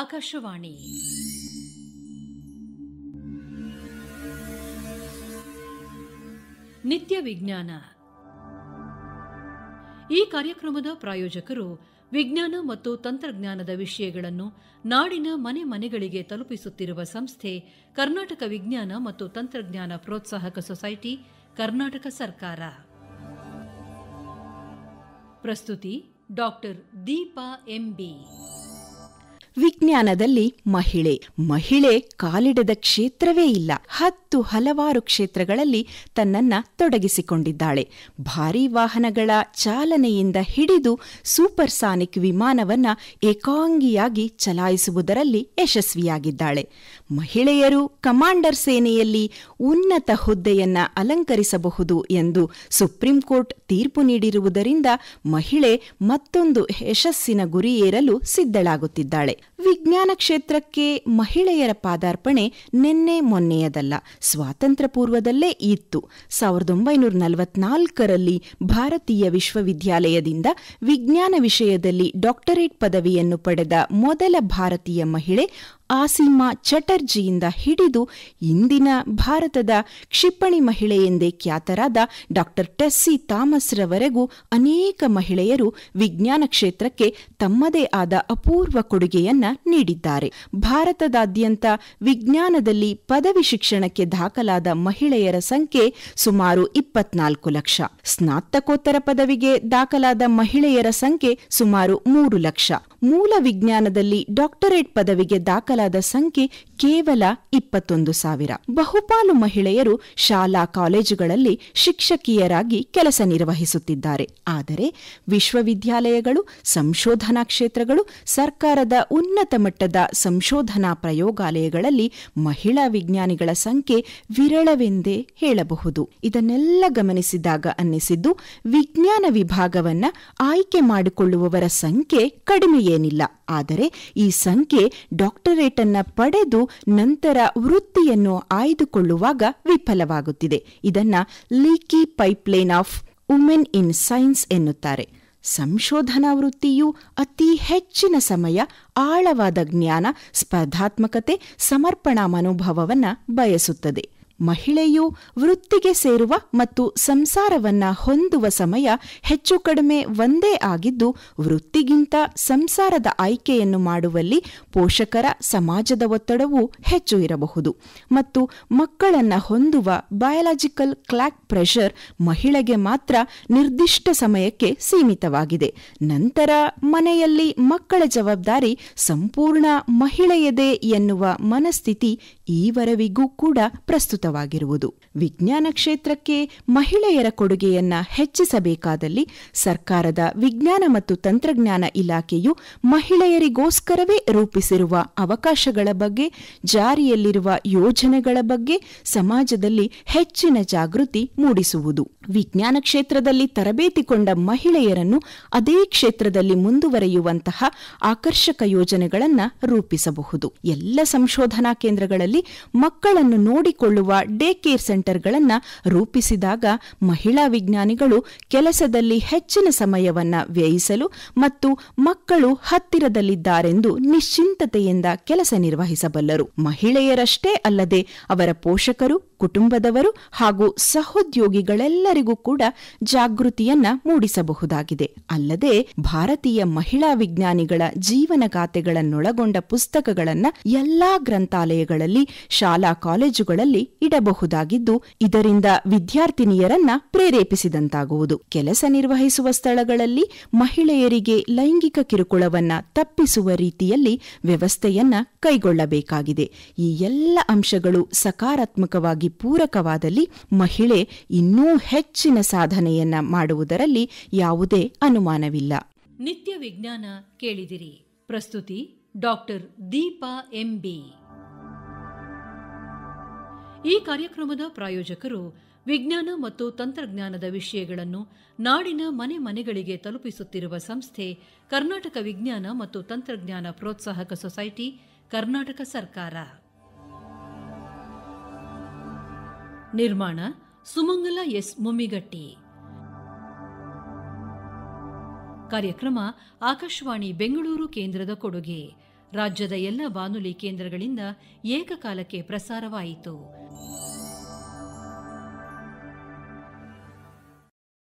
ಆಕಾಶವಾಣಿ ನಿತ್ಯ ವಿಜ್ಞಾನ ಈ ಕಾರ್ಯಕ್ರಮದ ಪ್ರಾಯೋಜಕರು ವಿಜ್ಞಾನ ಮತ್ತು ತಂತ್ರಜ್ಞಾನದ ವಿಷಯಗಳನ್ನು ನಾಡಿನ ಮನೆ ಮನೆಗಳಿಗೆ ತಲುಪಿಸುತ್ತಿರುವ ಸಂಸ್ಥೆ ಕರ್ನಾಟಕ ವಿಜ್ಞಾನ ಮತ್ತು ತಂತ್ರಜ್ಞಾನ ಪ್ರೋತ್ಸಾಹಕ ಸೊಸೈಟಿ ಕರ್ನಾಟಕ ಸರ್ಕಾರ ಪ್ರಸ್ತುತಿ ಡಾಕ್ಟರ್ ದೀಪಾ ಎಂಬಿ ವಿಜ್ಞಾನದಲ್ಲಿ ಮಹಿಳೆ ಮಹಿಳೆ ಕಾಲಿಡದ ಕ್ಷೇತ್ರವೇ ಇಲ್ಲ ಹತ್ತು ಹಲವಾರು ಕ್ಷೇತ್ರಗಳಲ್ಲಿ ತನ್ನನ್ನ ತೊಡಗಿಸಿಕೊಂಡಿದ್ದಾಳೆ ಭಾರೀ ವಾಹನಗಳ ಚಾಲನೆಯಿಂದ ಹಿಡಿದು ಸೂಪರ್ ಸಾನಿಕ್ ವಿಮಾನವನ್ನ ಏಕಾಂಗಿಯಾಗಿ ಚಲಾಯಿಸುವುದರಲ್ಲಿ ಯಶಸ್ವಿಯಾಗಿದ್ದಾಳೆ ಮಹಿಳೆಯರು ಕಮಾಂಡರ್ ಸೇನೆಯಲ್ಲಿ ಉನ್ನತ ಹುದ್ದೆಯನ್ನ ಅಲಂಕರಿಸಬಹುದು ಎಂದು ಸುಪ್ರೀಂ ಕೋರ್ಟ್ ತೀರ್ಪು ನೀಡಿರುವುದರಿಂದ ಮಹಿಳೆ ಮತ್ತೊಂದು ಯಶಸ್ಸಿನ ಗುರಿಯೇರಲು ಸಿದ್ಧಳಾಗುತ್ತಿದ್ದಾಳೆ ವಿಜ್ಞಾನ ಕ್ಷೇತ್ರಕ್ಕೆ ಮಹಿಳೆಯರ ಪಾದಾರ್ಪಣೆ ನಿನ್ನೆ ಮೊನ್ನೆಯದಲ್ಲ ಸ್ವಾತಂತ್ರ್ಯ ಪೂರ್ವದಲ್ಲೇ ಇತ್ತು ಸಾವಿರದ ಒಂಬೈನೂರ ನಲವತ್ನಾಲ್ಕರಲ್ಲಿ ಭಾರತೀಯ ವಿಶ್ವವಿದ್ಯಾಲಯದಿಂದ ವಿಜ್ಞಾನ ವಿಷಯದಲ್ಲಿ ಡಾಕ್ಟರೇಟ್ ಪದವಿಯನ್ನು ಪಡೆದ ಮೊದಲ ಭಾರತೀಯ ಮಹಿಳೆ ಆಸೀಮಾ ಚಟರ್ಜಿಯಿಂದ ಹಿಡಿದು ಇಂದಿನ ಭಾರತದ ಕ್ಷಿಪಣಿ ಮಹಿಳೆ ಎಂದೇ ಖ್ಯಾತರಾದ ಡಾಕ್ಟರ್ ಟೆಸ್ಸಿ ತಾಮಸ್ರವರೆಗೂ ಅನೇಕ ಮಹಿಳೆಯರು ವಿಜ್ಞಾನ ಕ್ಷೇತ್ರಕ್ಕೆ ತಮ್ಮದೇ ಆದ ಅಪೂರ್ವ ಕೊಡುಗೆಯನ್ನ ನೀಡಿದ್ದಾರೆ ಭಾರತದಾದ್ಯಂತ ವಿಜ್ಞಾನದಲ್ಲಿ ಪದವಿ ಶಿಕ್ಷಣಕ್ಕೆ ದಾಖಲಾದ ಮಹಿಳೆಯರ ಸಂಖ್ಯೆ ಸುಮಾರು ಇಪ್ಪತ್ನಾಲ್ಕು ಲಕ್ಷ ಸ್ನಾತಕೋತ್ತರ ಪದವಿಗೆ ದಾಖಲಾದ ಮಹಿಳೆಯರ ಸಂಖ್ಯೆ ಸುಮಾರು ಮೂರು ಲಕ್ಷ ಮೂಲ ವಿಜ್ಞಾನದಲ್ಲಿ ಡಾಕ್ಟರೇಟ್ ಪದವಿಗೆ ದಾಖಲಾದ ಮಕ್ಕಳಾದ ಸಂಖ್ಯೆ ಕೇವಲ ಇಪ್ಪತ್ತೊಂದು ಸಾವಿರ ಬಹುಪಾಲು ಮಹಿಳೆಯರು ಶಾಲಾ ಕಾಲೇಜುಗಳಲ್ಲಿ ಶಿಕ್ಷಕಿಯರಾಗಿ ಕೆಲಸ ನಿರ್ವಹಿಸುತ್ತಿದ್ದಾರೆ ಆದರೆ ವಿಶ್ವವಿದ್ಯಾಲಯಗಳು ಸಂಶೋಧನಾ ಕ್ಷೇತ್ರಗಳು ಸರ್ಕಾರದ ಉನ್ನತ ಮಟ್ಟದ ಸಂಶೋಧನಾ ಪ್ರಯೋಗಾಲಯಗಳಲ್ಲಿ ಮಹಿಳಾ ವಿಜ್ಞಾನಿಗಳ ಸಂಖ್ಯೆ ವಿರಳವೆಂದೇ ಹೇಳಬಹುದು ಇದನ್ನೆಲ್ಲ ಗಮನಿಸಿದಾಗ ಅನ್ನಿಸಿದ್ದು ವಿಜ್ಞಾನ ವಿಭಾಗವನ್ನ ಆಯ್ಕೆ ಮಾಡಿಕೊಳ್ಳುವವರ ಸಂಖ್ಯೆ ಕಡಿಮೆಯೇನಿಲ್ಲ ಆದರೆ ಈ ಸಂಖ್ಯೆ ಡಾಕ್ಟರ್ ಪಡೆದು ನಂತರ ವೃತ್ತಿಯನ್ನು ಆಯ್ದುಕೊಳ್ಳುವಾಗ ವಿಫಲವಾಗುತ್ತಿದೆ ಇದನ್ನು leaky pipeline of women in science ಎನ್ನುತ್ತಾರೆ ಸಂಶೋಧನಾ ವೃತ್ತಿಯು ಅತಿ ಹೆಚ್ಚಿನ ಸಮಯ ಆಳವಾದ ಜ್ಞಾನ ಸ್ಪರ್ಧಾತ್ಮಕತೆ ಸಮರ್ಪಣಾ ಮನೋಭಾವವನ್ನು ಬಯಸುತ್ತದೆ ಮಹಿಳೆಯು ವೃತ್ತಿಗೆ ಸೇರುವ ಮತ್ತು ಸಂಸಾರವನ್ನ ಹೊಂದುವ ಸಮಯ ಹೆಚ್ಚು ಕಡಿಮೆ ಒಂದೇ ಆಗಿದ್ದು ವೃತ್ತಿಗಿಂತ ಸಂಸಾರದ ಆಯ್ಕೆಯನ್ನು ಮಾಡುವಲ್ಲಿ ಪೋಷಕರ ಸಮಾಜದ ಒತ್ತಡವು ಹೆಚ್ಚು ಇರಬಹುದು ಮತ್ತು ಮಕ್ಕಳನ್ನ ಹೊಂದುವ ಬಯಾಲಜಿಕಲ್ ಕ್ಲಾಕ್ ಪ್ರೆಷರ್ ಮಹಿಳೆಗೆ ಮಾತ್ರ ನಿರ್ದಿಷ್ಟ ಸಮಯಕ್ಕೆ ಸೀಮಿತವಾಗಿದೆ ನಂತರ ಮನೆಯಲ್ಲಿ ಮಕ್ಕಳ ಜವಾಬ್ದಾರಿ ಸಂಪೂರ್ಣ ಮಹಿಳೆಯದೇ ಎನ್ನುವ ಮನಸ್ಥಿತಿ ಈವರೆವಿಗೂ ಕೂಡ ಪ್ರಸ್ತುತ ಸೂಕ್ತವಾಗಿರುವುದು ವಿಜ್ಞಾನ ಕ್ಷೇತ್ರಕ್ಕೆ ಮಹಿಳೆಯರ ಕೊಡುಗೆಯನ್ನ ಹೆಚ್ಚಿಸಬೇಕಾದಲ್ಲಿ ಸರ್ಕಾರದ ವಿಜ್ಞಾನ ಮತ್ತು ತಂತ್ರಜ್ಞಾನ ಇಲಾಖೆಯು ಮಹಿಳೆಯರಿಗೋಸ್ಕರವೇ ರೂಪಿಸಿರುವ ಅವಕಾಶಗಳ ಬಗ್ಗೆ ಜಾರಿಯಲ್ಲಿರುವ ಯೋಜನೆಗಳ ಬಗ್ಗೆ ಸಮಾಜದಲ್ಲಿ ಹೆಚ್ಚಿನ ಜಾಗೃತಿ ಮೂಡಿಸುವುದು ವಿಜ್ಞಾನ ಕ್ಷೇತ್ರದಲ್ಲಿ ತರಬೇತಿ ಕೊಂಡ ಮಹಿಳೆಯರನ್ನು ಅದೇ ಕ್ಷೇತ್ರದಲ್ಲಿ ಮುಂದುವರೆಯುವಂತಹ ಆಕರ್ಷಕ ಯೋಜನೆಗಳನ್ನು ರೂಪಿಸಬಹುದು ಎಲ್ಲ ಸಂಶೋಧನಾ ಕೇಂದ್ರಗಳಲ್ಲಿ ಮಕ್ಕಳನ್ನು ನೋಡಿಕೊಳ್ಳುವ ಡೇ ಕೇರ್ ಸೆಂಟರ್ಗಳನ್ನು ರೂಪಿಸಿದಾಗ ಮಹಿಳಾ ವಿಜ್ಞಾನಿಗಳು ಕೆಲಸದಲ್ಲಿ ಹೆಚ್ಚಿನ ಸಮಯವನ್ನು ವ್ಯಯಿಸಲು ಮತ್ತು ಮಕ್ಕಳು ಹತ್ತಿರದಲ್ಲಿದ್ದಾರೆಂದು ನಿಶ್ಚಿಂತತೆಯಿಂದ ಕೆಲಸ ನಿರ್ವಹಿಸಬಲ್ಲರು ಮಹಿಳೆಯರಷ್ಟೇ ಅಲ್ಲದೆ ಅವರ ಪೋಷಕರು ಕುಟುಂಬದವರು ಹಾಗೂ ಸಹೋದ್ಯೋಗಿಗಳೆಲ್ಲರಿಗೂ ಕೂಡ ಜಾಗೃತಿಯನ್ನ ಮೂಡಿಸಬಹುದಾಗಿದೆ ಅಲ್ಲದೆ ಭಾರತೀಯ ಮಹಿಳಾ ವಿಜ್ಞಾನಿಗಳ ಜೀವನಗಾಥೆಗಳನ್ನೊಳಗೊಂಡ ಪುಸ್ತಕಗಳನ್ನು ಎಲ್ಲಾ ಗ್ರಂಥಾಲಯಗಳಲ್ಲಿ ಶಾಲಾ ಕಾಲೇಜುಗಳಲ್ಲಿ ಇಡಬಹುದಾಗಿದ್ದು ಇದರಿಂದ ವಿದ್ಯಾರ್ಥಿನಿಯರನ್ನ ಪ್ರೇರೇಪಿಸಿದಂತಾಗುವುದು ಕೆಲಸ ನಿರ್ವಹಿಸುವ ಸ್ಥಳಗಳಲ್ಲಿ ಮಹಿಳೆಯರಿಗೆ ಲೈಂಗಿಕ ಕಿರುಕುಳವನ್ನ ತಪ್ಪಿಸುವ ರೀತಿಯಲ್ಲಿ ವ್ಯವಸ್ಥೆಯನ್ನ ಕೈಗೊಳ್ಳಬೇಕಾಗಿದೆ ಈ ಎಲ್ಲ ಅಂಶಗಳು ಸಕಾರಾತ್ಮಕವಾಗಿ ಪೂರಕವಾದಲ್ಲಿ ಮಹಿಳೆ ಇನ್ನೂ ಹೆಚ್ಚಿನ ಸಾಧನೆಯನ್ನ ಮಾಡುವುದರಲ್ಲಿ ಯಾವುದೇ ಅನುಮಾನವಿಲ್ಲ ನಿತ್ಯ ವಿಜ್ಞಾನ ಕೇಳಿದಿರಿ ಪ್ರಸ್ತುತಿ ಡಾಕ್ಟರ್ ದೀಪಾ ಎಂಬಿ ಈ ಕಾರ್ಯಕ್ರಮದ ಪ್ರಾಯೋಜಕರು ವಿಜ್ಞಾನ ಮತ್ತು ತಂತ್ರಜ್ಞಾನದ ವಿಷಯಗಳನ್ನು ನಾಡಿನ ಮನೆ ಮನೆಗಳಿಗೆ ತಲುಪಿಸುತ್ತಿರುವ ಸಂಸ್ಥೆ ಕರ್ನಾಟಕ ವಿಜ್ಞಾನ ಮತ್ತು ತಂತ್ರಜ್ಞಾನ ಪ್ರೋತ್ಸಾಹಕ ಸೊಸೈಟಿ ಕರ್ನಾಟಕ ಸರ್ಕಾರ ನಿರ್ಮಾಣ ಸುಮಂಗಲ ಎಸ್ ಮುಮ್ಮಿಗಟ್ಟಿ ಕಾರ್ಯಕ್ರಮ ಆಕಾಶವಾಣಿ ಬೆಂಗಳೂರು ಕೇಂದ್ರದ ಕೊಡುಗೆ ರಾಜ್ಯದ ಎಲ್ಲ ಬಾನುಲಿ ಕೇಂದ್ರಗಳಿಂದ ಏಕಕಾಲಕ್ಕೆ ಪ್ರಸಾರವಾಯಿತು